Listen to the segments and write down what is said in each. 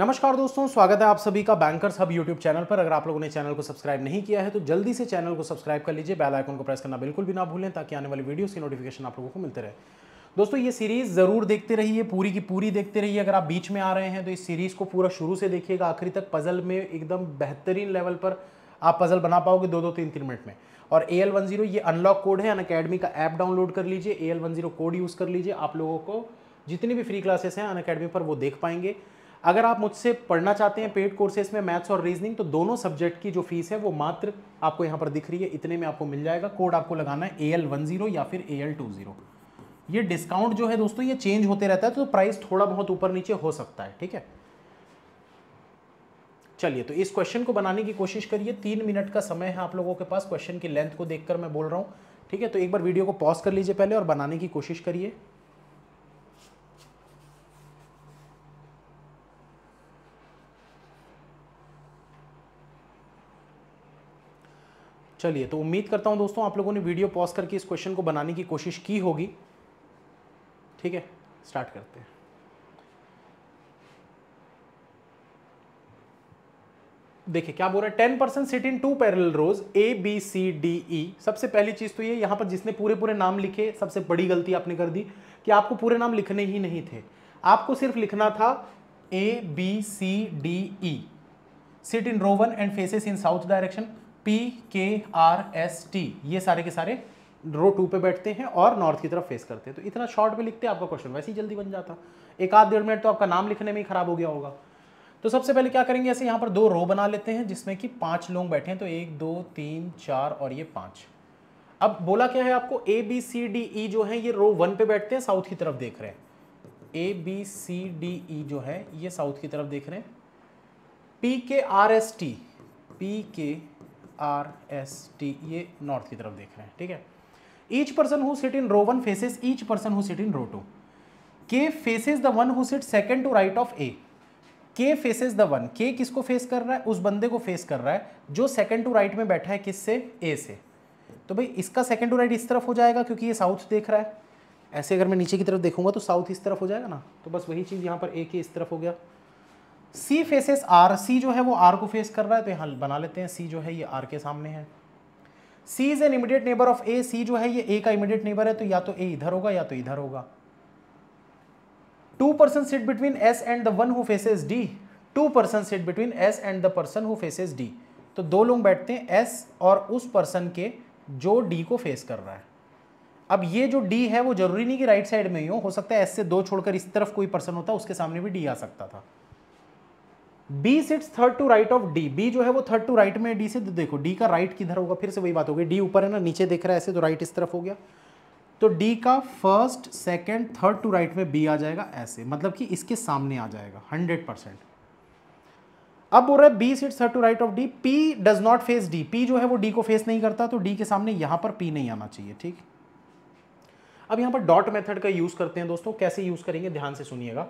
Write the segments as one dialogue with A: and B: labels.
A: नमस्कार दोस्तों स्वागत है आप सभी का बैंकर्स हब यूट्यूब चैनल पर अगर आप लोगों ने चैनल को सब्सक्राइब नहीं किया है तो जल्दी से चैनल को सब्सक्राइब कर लीजिए बेल आइकन को प्रेस करना बिल्कुल भी ना भूलें ताकि आने वाली वीडियोस की नोटिफिकेशन आप लोगों को मिलते रहे दोस्तों ये सीरीज़ ज़रूर देखते रहिए पूरी की पूरी देखते रहिए अगर आप बीच में आ रहे हैं तो इस सीरीज़ को पूरा शुरू से देखिएगा आखिरी तक पज़ल में एकदम बेहतरीन लेवल पर आप पज़ल बना पाओगे दो दो तीन तीन मिनट में और ए एल वन जीरो ये अनलॉक कोड है अन अकेडमी का ऐप डाउनलोड कर लीजिए A L one zero code use कर लीजिए आप लोगों को जितनी भी फ्री क्लासेस हैं अन अकेडमी पर वो देख पाएंगे अगर आप मुझसे पढ़ना चाहते हैं पेड कोर्सेज में मैथ्स और रीजनिंग तो दोनों सब्जेक्ट की जो फीस है वो मात्र आपको यहाँ पर दिख रही है इतने में आपको मिल जाएगा कोड आपको लगाना है ए एल वन जीरो या फिर ए एल टू जीरो ये डिस्काउंट जो है दोस्तों ये चेंज होते रहता है तो प्राइस थोड़ा बहुत ऊपर नीचे हो सकता है ठीक है चलिए तो इस क्वेश्चन को बनाने की कोशिश करिए तीन मिनट का समय है आप लोगों के पास क्वेश्चन की लेंथ को देखकर मैं बोल रहा हूँ ठीक है तो एक बार वीडियो को पॉज कर लीजिए पहले और बनाने की कोशिश करिए चलिए तो उम्मीद करता हूँ दोस्तों आप लोगों ने वीडियो पॉज करके इस क्वेश्चन को बनाने की कोशिश की होगी ठीक है स्टार्ट करते हैं देखिए क्या बोल रहा है ten percent sit in two parallel rows A B C D E सबसे पहली चीज तो ये यहां पर जिसने पूरे पूरे नाम लिखे सबसे बड़ी गलती आपने कर दी कि आपको पूरे नाम लिखने ही नहीं थे आपको सिर्फ लिखना था A B C D E sit in row one and faces in south direction P K R S T ये सारे के सारे रो टू पे बैठते हैं और नॉर्थ की तरफ फेस करते हैं तो इतना शॉर्ट में लिखते हैं आपका क्वेश्चन वैसे ही जल्दी बन जाता एक आध डेढ़ मिनट तो आपका नाम लिखने में ही खराब हो गया होगा तो सबसे पहले क्या करेंगे ऐसे यहाँ पर दो रो बना लेते हैं जिसमें कि पांच लोग बैठे हैं तो एक दो तीन चार और ये पाँच अब बोला क्या है आपको ए बी सी डी ई जो है ये रो वन पे बैठते हैं साउथ की तरफ देख रहे हैं ए बी सी डी ई जो है ये साउथ की तरफ देख रहे हैं P K R S T P K R S T ये नॉर्थ की तरफ देख रहे हैं ठीक है each person who sit in row one faces each person who sit in row two K faces the one who sit second to right of A K faces the one के किसको face कर रहा है उस बंदे को face कर रहा है जो सेकेंड टू राइट में बैठा है किससे ए से तो भाई इसका सेकेंड टू राइट इस तरफ हो जाएगा क्योंकि ये साउथ देख रहा है ऐसे अगर मैं नीचे की तरफ देखूंगा तो साउथ इस तरफ हो जाएगा ना तो बस वही चीज़ यहाँ पर ए के इस तरफ हो गया सी फेसेस आर सी जो है वो आर को फेस कर रहा है तो यहाँ बना लेते हैं सी जो है ये आर के सामने है C is an immediate neighbour of A C जो है ये ए का इमीडिएट नेबर है तो या तो ए इधर होगा या तो इधर होगा two person sit between S and the one who faces D two person sit between S and the person who faces D तो दो लोग बैठते हैं एस और उस पर्सन के जो डी को फेस कर रहा है अब ये जो डी है वो जरूरी नहीं कि राइट साइड में ही हो सकता है एस से दो छोड़कर इस तरफ कोई पर्सन होता उसके सामने भी डी आ सकता था B sits third to right of D B जो है वो थर्ड टू राइट में डी से तो देखो डी का राइट right किधर होगा फिर से वही बात होगी डी ऊपर है ना नीचे देख रहा है ऐसे तो राइट right इस तरफ हो गया तो डी का first second third to right में बी आ जाएगा ऐसे मतलब कि इसके सामने आ जाएगा हंड्रेड परसेंट अब बोल रहा है B sits third to right of D P does not face D P जो है वो डी को फेस नहीं करता तो डी के सामने यहां पर पी नहीं आना चाहिए ठीक अब यहां पर डॉट मेथड का यूज़ करते हैं दोस्तों कैसे यूज़ करेंगे ध्यान से सुनिएगा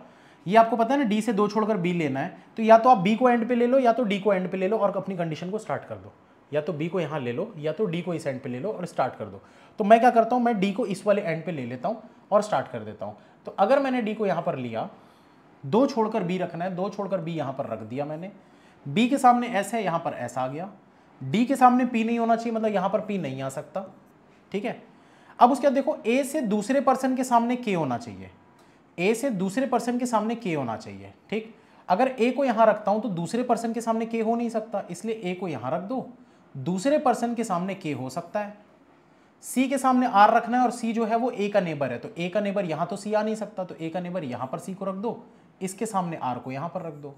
A: ये आपको पता है ना डी से दो छोड़कर बी लेना है तो या तो आप बी को एंड पे ले लो या तो डी को एंड पे ले लो और अपनी कंडीशन को स्टार्ट कर दो या तो बी को यहाँ ले लो या तो डी को इस एंड पे ले लो और स्टार्ट कर दो तो मैं क्या करता हूँ मैं डी को इस वाले एंड पे ले लेता हूँ और स्टार्ट कर देता हूँ तो अगर मैंने डी को यहाँ पर लिया दो छोड़कर बी रखना है दो छोड़कर बी यहाँ पर रख दिया मैंने बी के सामने एस है यहाँ पर एस आ गया डी के सामने पी नहीं होना चाहिए मतलब यहाँ पर पी नहीं आ सकता ठीक है अब उसके बाद देखो ए से दूसरे पर्सन के सामने के होना चाहिए ए से दूसरे पर्सन के सामने के होना चाहिए ठीक अगर ए को यहाँ रखता हूँ तो दूसरे पर्सन के सामने के हो नहीं सकता इसलिए ए को यहाँ रख दो दूसरे पर्सन के सामने के हो सकता है सी के सामने आर रखना है और सी जो है वो ए का नेबर है तो ए का नेबर यहाँ तो सी आ नहीं सकता तो ए का नेबर यहाँ पर सी को रख दो इसके सामने आर को यहाँ पर रख दो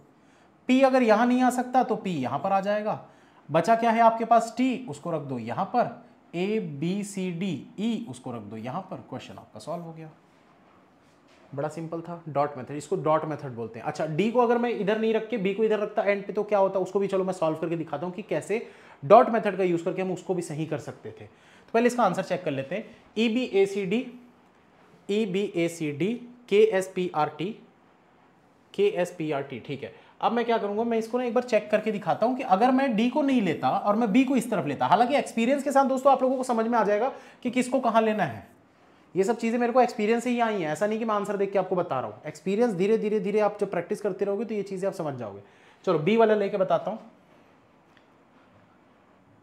A: पी अगर यहाँ नहीं आ सकता तो पी यहाँ पर आ जाएगा बचा क्या है आपके पास टी उसको रख दो यहाँ पर ए बी सी डी ई उसको रख दो यहाँ पर क्वेश्चन आपका सॉल्व हो गया बड़ा सिंपल था डॉट मेथड इसको डॉट मेथड बोलते हैं अच्छा डी को अगर मैं इधर नहीं रख के बी को इधर रखता एंड पे तो क्या होता उसको भी चलो मैं सॉल्व करके दिखाता हूँ कि कैसे डॉट मेथड का यूज़ करके हम उसको भी सही कर सकते थे तो पहले इसका आंसर चेक कर लेते हैं E B A C D E B A C D K S P R T K S P R T ठीक है अब मैं क्या करूंगा मैं इसको ना एक बार चेक करके दिखाता हूं कि अगर मैं डी को नहीं लेता और मैं बी को इस तरफ लेता हालांकि एक्सपीरियंस के साथ दोस्तों आप लोगों को समझ में आ जाएगा कि किसको कहाँ लेना है ये सब चीज़ें मेरे को एक्सपीरियंस से ही आई हैं ऐसा नहीं कि मैं आंसर देख के आपको बता रहा हूँ एक्सपीरियंस धीरे धीरे धीरे आप जब प्रैक्टिस करते रहोगे तो ये चीज़ें आप समझ जाओगे चलो बी वाला लेके बताता हूँ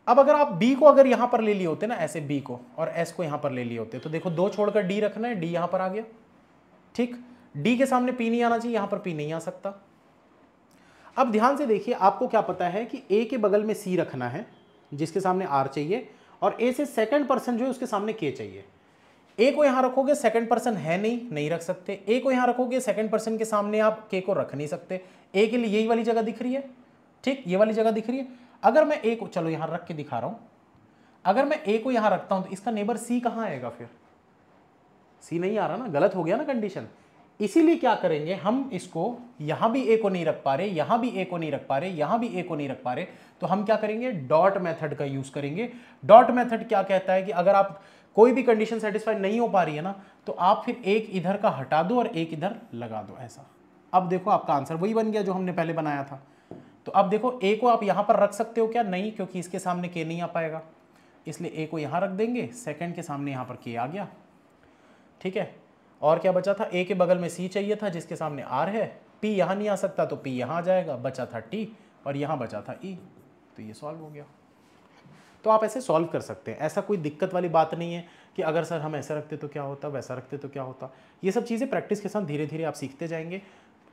A: अब अगर आप बी को अगर यहाँ पर ले लिए होते ना ऐसे बी को और एस को यहाँ पर ले लिए होते तो देखो दो छोड़कर डी रखना है डी यहाँ पर आ गया ठीक डी के सामने पी नहीं आना चाहिए यहाँ पर पी नहीं आ सकता अब ध्यान से देखिए आपको क्या पता है कि ए के बगल में सी रखना है जिसके सामने आर चाहिए और ए से सेकेंड पर्सन जो है उसके सामने के चाहिए ए को यहाँ रखोगे सेकंड पर्सन है नहीं नहीं रख सकते ए को यहाँ रखोगे सेकंड पर्सन के सामने आप के को रख नहीं सकते ए के लिए यही वाली जगह दिख रही है ठीक ये वाली जगह दिख रही है अगर मैं ए को चलो यहाँ रख के दिखा रहा हूँ अगर मैं ए को यहाँ रखता हूँ तो इसका नेबर सी कहाँ आएगा फिर सी नहीं आ रहा ना गलत हो गया ना कंडीशन इसीलिए क्या करेंगे हम इसको यहाँ भी ए को नहीं रख पा रहे यहाँ भी ए को नहीं रख पा रहे यहाँ भी ए को नहीं रख पा रहे तो हम क्या करेंगे डॉट मेथड का यूज़ करेंगे डॉट मेथड क्या कहता है कि अगर आप कोई भी कंडीशन सेटिस्फाई नहीं हो पा रही है ना तो आप फिर एक इधर का हटा दो और एक इधर लगा दो ऐसा अब देखो आपका आंसर वही बन गया जो हमने पहले बनाया था तो अब देखो ए को आप यहाँ पर रख सकते हो क्या नहीं क्योंकि इसके सामने के नहीं आ पाएगा इसलिए ए को यहाँ रख देंगे सेकेंड के सामने यहाँ पर के आ गया ठीक है और क्या बचा था ए के बगल में सी चाहिए था जिसके सामने आर है पी यहाँ नहीं आ सकता तो पी यहाँ आ जाएगा बचा था टी और यहाँ बचा था ई e। तो ये सॉल्व हो गया तो आप ऐसे सॉल्व कर सकते हैं ऐसा कोई दिक्कत वाली बात नहीं है कि अगर सर हम ऐसा रखते तो क्या होता वैसा रखते तो क्या होता ये सब चीज़ें प्रैक्टिस के साथ धीरे धीरे आप सीखते जाएंगे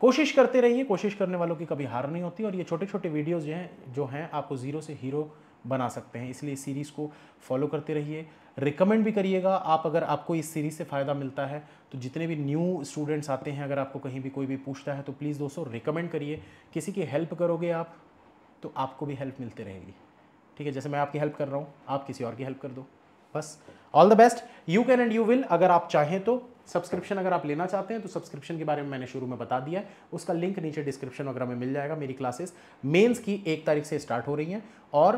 A: कोशिश करते रहिए कोशिश करने वालों की कभी हार नहीं होती और ये छोटे छोटे वीडियोज़ जो हैं जो हैं आपको ज़ीरो से हीरो बना सकते हैं इसलिए इस सीरीज़ को फॉलो करते रहिए रिकमेंड भी करिएगा आप अगर आपको इस सीरीज़ से फ़ायदा मिलता है तो जितने भी न्यू स्टूडेंट्स आते हैं अगर आपको कहीं भी कोई भी पूछता है तो प्लीज़ दोस्तों रिकमेंड करिए किसी की हेल्प करोगे आप तो आपको भी हेल्प मिलती रहेगी ठीक है जैसे मैं आपकी हेल्प कर रहा हूँ आप किसी और की हेल्प कर दो बस all the best you can and you will अगर आप चाहें तो सब्सक्रिप्शन अगर आप लेना चाहते हैं तो सब्सक्रिप्शन के बारे में मैंने शुरू में बता दिया है उसका लिंक नीचे डिस्क्रिप्शन वगैरह में मिल जाएगा मेरी क्लासेस मेंस की एक तारीख से स्टार्ट हो रही हैं और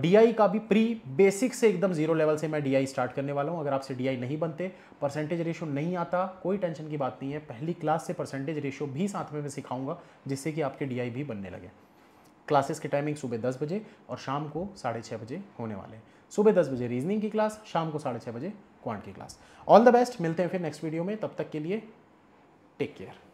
A: डीआई uh, का भी प्री बेसिक से एकदम जीरो लेवल से मैं डीआई स्टार्ट करने वाला हूँ अगर आपसे डीआई नहीं बनते परसेंटेज रेशो नहीं आता कोई टेंशन की बात नहीं है पहली क्लास से परसेंटेज रेशो भी साथ में मैं सिखाऊंगा जिससे कि आपके डीआई भी बनने लगे क्लासेस की टाइमिंग सुबह दस बजे और शाम को साढ़े छः बजे होने वाले हैं सुबह दस बजे रीजनिंग की क्लास शाम को साढ़े छः बजे क्वांट की क्लास ऑल द बेस्ट मिलते हैं फिर नेक्स्ट वीडियो में तब तक के लिए टेक केयर